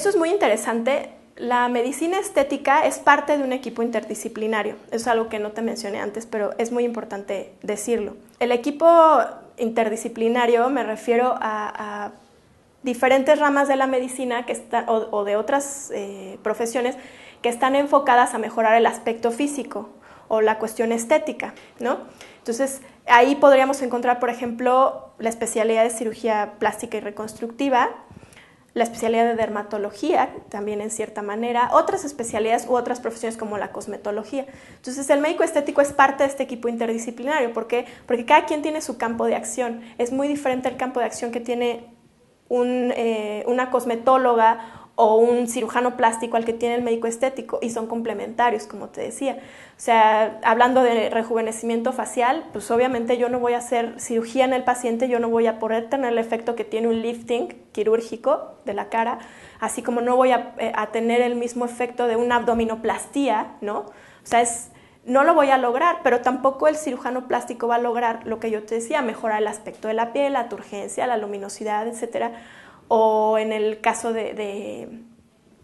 Esto es muy interesante. La medicina estética es parte de un equipo interdisciplinario. es algo que no te mencioné antes, pero es muy importante decirlo. El equipo interdisciplinario me refiero a, diferentes ramas de la medicina que o, de otras eh, profesiones que están enfocadas a mejorar el aspecto físico o la cuestión estética, Entonces, ahí podríamos encontrar, por ejemplo, la especialidad de cirugía plástica y reconstructiva, la especialidad de dermatología, también en cierta manera, otras especialidades u otras profesiones como la cosmetología. Entonces, el médico estético es parte de este equipo interdisciplinario. ¿Por qué? Porque cada quien tiene su campo de acción. Es muy diferente el campo de acción que tiene eh, una cosmetóloga o un cirujano plástico al que tiene el médico estético y son complementarios, como te decía. O sea, hablando de rejuvenecimiento facial, pues obviamente yo no voy a hacer cirugía en el paciente, yo no voy a poder tener el efecto que tiene un lifting quirúrgico de la cara, así como no voy a, eh, tener el mismo efecto de una abdominoplastía, ¿no? O sea, es, no lo voy a lograr, pero tampoco el cirujano plástico va a lograr lo que yo te decía, mejorar el aspecto de la piel, la turgencia, la luminosidad, etcétera o en el caso de,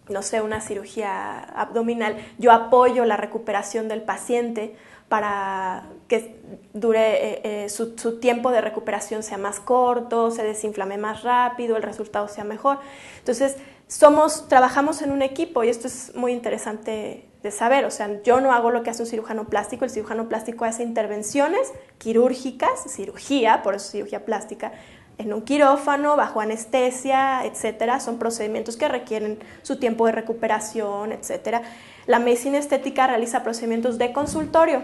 no sé, una cirugía abdominal, yo apoyo la recuperación del paciente para que dure eh, eh, su, tiempo de recuperación sea más corto, se desinflame más rápido, el resultado sea mejor. Entonces, somos, trabajamos en un equipo y esto es muy interesante de saber. O sea, yo no hago lo que hace un cirujano plástico, el cirujano plástico hace intervenciones quirúrgicas, cirugía, por eso cirugía plástica, en un quirófano, bajo anestesia, etcétera. Son procedimientos que requieren su tiempo de recuperación, etcétera. La medicina estética realiza procedimientos de consultorio.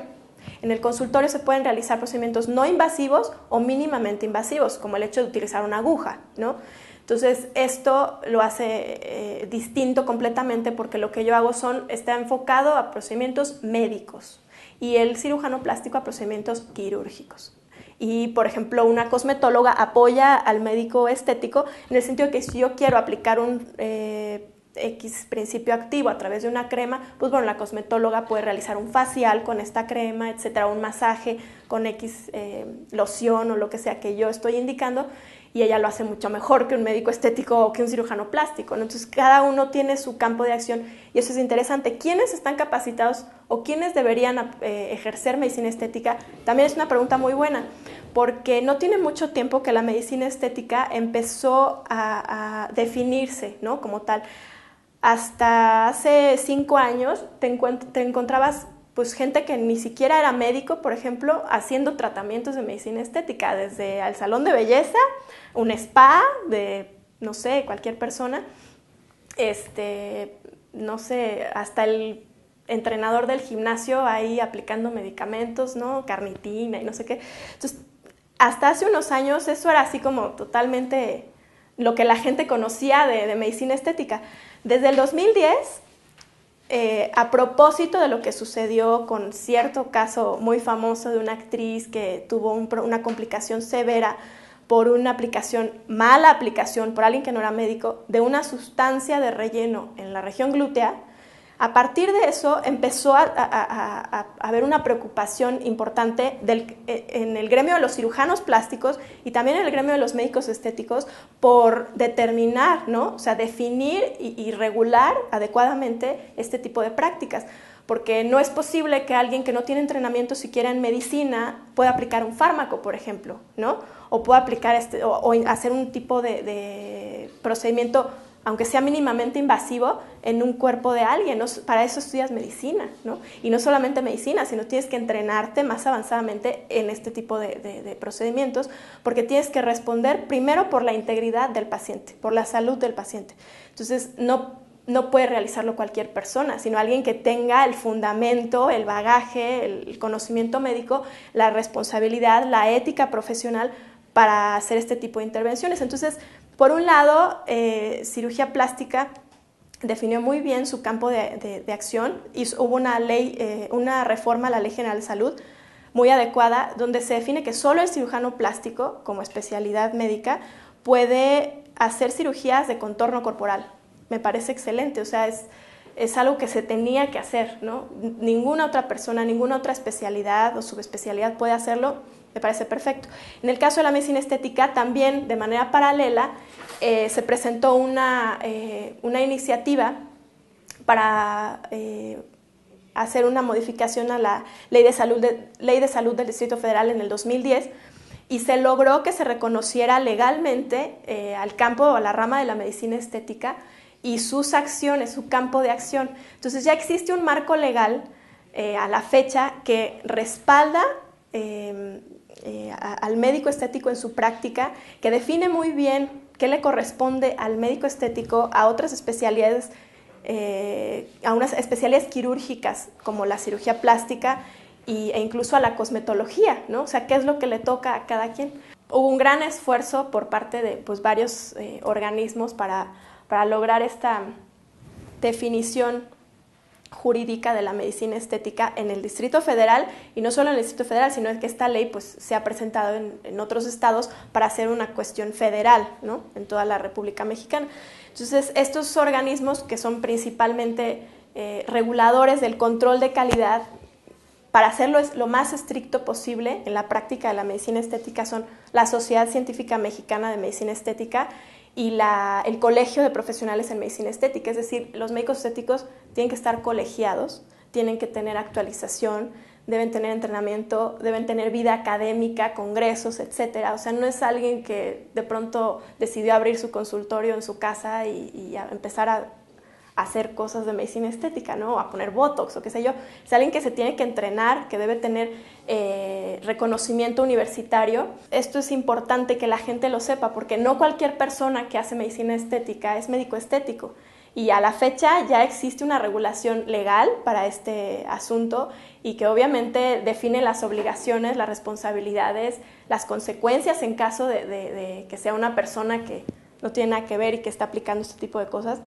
En el consultorio se pueden realizar procedimientos no invasivos o mínimamente invasivos, como el hecho de utilizar una aguja, ¿no? Entonces, esto lo hace eh, distinto completamente porque lo que yo hago son, está enfocado a procedimientos médicos y el cirujano plástico a procedimientos quirúrgicos y, por ejemplo, una cosmetóloga apoya al médico estético en el sentido que si yo quiero aplicar un eh, X principio activo a través de una crema, pues bueno, la cosmetóloga puede realizar un facial con esta crema, etcétera, un masaje con X eh, loción o lo que sea que yo estoy indicando, y ella lo hace mucho mejor que un médico estético o que un cirujano plástico. Entonces, cada uno tiene su campo de acción y eso es interesante. ¿Quiénes están capacitados o quiénes deberían eh, ejercer medicina estética? También es una pregunta muy buena, porque no tiene mucho tiempo que la medicina estética empezó a, a definirse ¿no? como tal hasta hace cinco años te, te, encontrabas pues gente que ni siquiera era médico, por ejemplo, haciendo tratamientos de medicina estética, desde al salón de belleza, un spa de, no sé, cualquier persona, este, no sé, hasta el entrenador del gimnasio ahí aplicando medicamentos, ¿no? Carnitina y no sé qué. Entonces, hasta hace unos años eso era así como totalmente lo que la gente conocía de, medicina estética. Desde el 2010, eh, a propósito de lo que sucedió con cierto caso muy famoso de una actriz que tuvo una complicación severa por una aplicación, mala aplicación, por alguien que no era médico, de una sustancia de relleno en la región glútea, a partir de eso empezó a, haber una preocupación importante e, en el gremio de los cirujanos plásticos y también en el gremio de los médicos estéticos por determinar, ¿no? O sea, definir y, regular adecuadamente este tipo de prácticas porque no es posible que alguien que no tiene entrenamiento siquiera en medicina pueda aplicar un fármaco, por ejemplo, ¿no? O pueda aplicar este, o, hacer un tipo de procedimiento aunque sea mínimamente invasivo, en un cuerpo de alguien. Para eso estudias medicina, ¿no? Y no solamente medicina, sino tienes que entrenarte más avanzadamente en este tipo de, procedimientos, porque tienes que responder primero por la integridad del paciente, por la salud del paciente. Entonces, no, no puede realizarlo cualquier persona, sino alguien que tenga el fundamento, el bagaje, el conocimiento médico, la responsabilidad, la ética profesional para hacer este tipo de intervenciones. Entonces, por un lado, eh, cirugía plástica definió muy bien su campo de, acción y hubo una ley, eh, una reforma a la Ley General de Salud muy adecuada, donde se define que solo el cirujano plástico, como especialidad médica, puede hacer cirugías de contorno corporal. Me parece excelente, o sea, es, es algo que se tenía que hacer, ¿no? Ninguna otra persona, ninguna otra especialidad o subespecialidad puede hacerlo me parece perfecto. En el caso de la medicina estética, también de manera paralela, eh, se presentó una, eh, iniciativa para eh, hacer una modificación a la ley de, salud ley de Salud del Distrito Federal en el 2010 y se logró que se reconociera legalmente al campo o a la rama de la medicina estética y sus acciones, su campo de acción. Entonces ya existe un marco legal a la fecha que respalda eh, al médico estético en su práctica, que define muy bien qué le corresponde al médico estético a otras especialidades, eh, a unas especialidades quirúrgicas como la cirugía plástica e incluso a la cosmetología, ¿no? O sea, qué es lo que le toca a cada quien. Hubo un gran esfuerzo por parte de pues, varios eh, organismos para, para lograr esta definición jurídica de la medicina estética en el Distrito Federal y no solo en el Distrito Federal, sino que esta ley pues, se ha presentado en, otros estados para hacer una cuestión federal ¿no? en toda la República Mexicana. Entonces, estos organismos que son principalmente eh, reguladores del control de calidad, para hacerlo lo más estricto posible en la práctica de la medicina estética son la Sociedad Científica Mexicana de Medicina Estética y la, el colegio de profesionales en medicina estética, es decir, los médicos estéticos tienen que estar colegiados, tienen que tener actualización, deben tener entrenamiento, deben tener vida académica, congresos, etcétera. O sea, no es alguien que de pronto decidió abrir su consultorio en su casa y, y empezar a hacer cosas de medicina estética, ¿no? A poner botox o qué sé yo. Es alguien que se tiene que entrenar, que debe tener eh, reconocimiento universitario. Esto es importante que la gente lo sepa porque no cualquier persona que hace medicina estética es médico estético. Y a la fecha ya existe una regulación legal para este asunto y que obviamente define las obligaciones, las responsabilidades, las consecuencias en caso de, de que sea una persona que no tiene nada que ver y que está aplicando este tipo de cosas.